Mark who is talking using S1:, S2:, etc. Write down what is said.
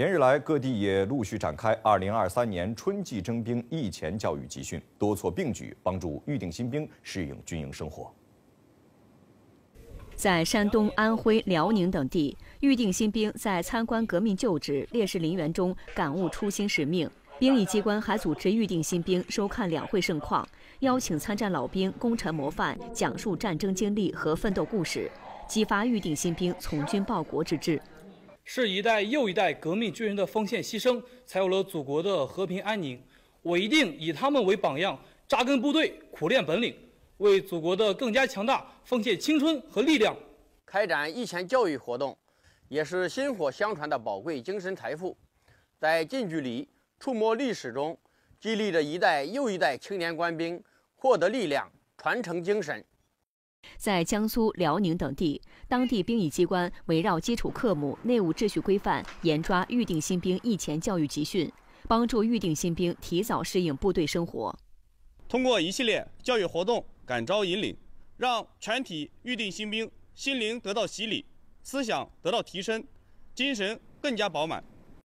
S1: 连日来，各地也陆续展开2023年春季征兵役前教育集训，多措并举，帮助预定新兵适应军营生活。
S2: 在山东、安徽、辽宁等地，预定新兵在参观革命旧址、烈士陵园中感悟初心使命。兵役机关还组织预定新兵收看两会盛况，邀请参战老兵、功臣模范讲述战争经历和奋斗故事，激发预定新兵从军报国之志。
S3: 是一代又一代革命军人的奉献牺牲，才有了祖国的和平安宁。我一定以他们为榜样，扎根部队，苦练本领，为祖国的更加强大奉献青春和力量。
S4: 开展役前教育活动，也是薪火相传的宝贵精神财富，在近距离触摸历史中，激励着一代又一代青年官兵获得力量，传承精神。
S2: 在江苏、辽宁等地，当地兵役机关围绕基础课目、内务秩序规范，严抓预定新兵役前教育集训，帮助预定新兵提早适应部队生活。
S5: 通过一系列教育活动、感召引领，让全体预定新兵心灵得到洗礼，思想得到提升，精神更加饱满。